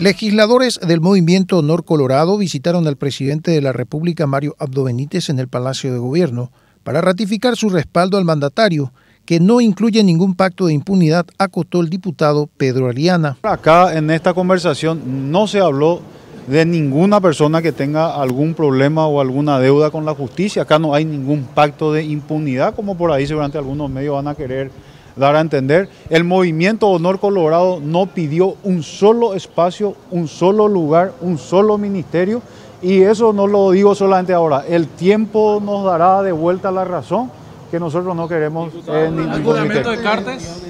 Legisladores del Movimiento Honor Colorado visitaron al presidente de la República, Mario Abdo Benítez, en el Palacio de Gobierno para ratificar su respaldo al mandatario, que no incluye ningún pacto de impunidad, acotó el diputado Pedro Ariana. Acá en esta conversación no se habló de ninguna persona que tenga algún problema o alguna deuda con la justicia. Acá no hay ningún pacto de impunidad, como por ahí seguramente algunos medios van a querer dar a entender. El movimiento Honor Colorado no pidió un solo espacio, un solo lugar, un solo ministerio. Y eso no lo digo solamente ahora. El tiempo nos dará de vuelta la razón que nosotros no queremos juramento de Cartes?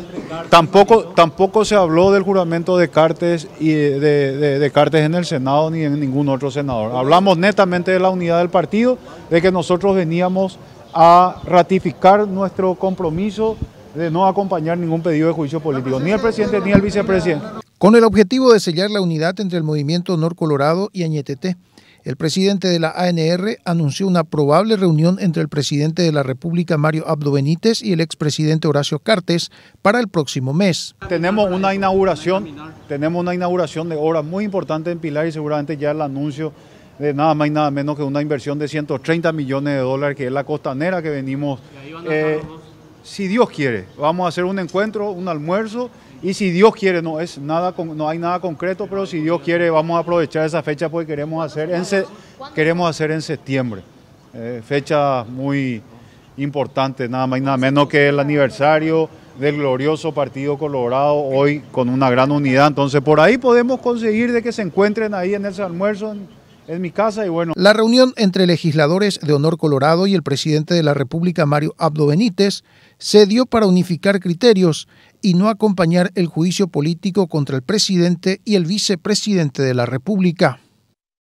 Tampoco, tampoco se habló del juramento de Cartes y de, de, Cartes en el Senado ni en ningún otro senador. Hablamos netamente de la unidad del partido, de que nosotros veníamos a ratificar nuestro compromiso de no acompañar ningún pedido de juicio político, ni el presidente ni el vicepresidente. Con el objetivo de sellar la unidad entre el movimiento Honor Colorado y Añetete, el presidente de la ANR anunció una probable reunión entre el presidente de la República, Mario Abdo Benítez, y el expresidente Horacio Cartes para el próximo mes. Tenemos una inauguración, tenemos una inauguración de obra muy importante en Pilar y seguramente ya el anuncio de nada más y nada menos que una inversión de 130 millones de dólares, que es la costanera que venimos. Eh, si Dios quiere, vamos a hacer un encuentro, un almuerzo y si Dios quiere, no, es nada, no hay nada concreto, pero si Dios quiere vamos a aprovechar esa fecha porque pues, queremos hacer en, queremos hacer en septiembre, eh, fecha muy importante, nada más y nada menos que el aniversario del glorioso Partido Colorado hoy con una gran unidad, entonces por ahí podemos conseguir de que se encuentren ahí en ese almuerzo, en, en mi casa y bueno. La reunión entre legisladores de Honor Colorado y el presidente de la República, Mario Abdo Benítez, se dio para unificar criterios y no acompañar el juicio político contra el presidente y el vicepresidente de la República.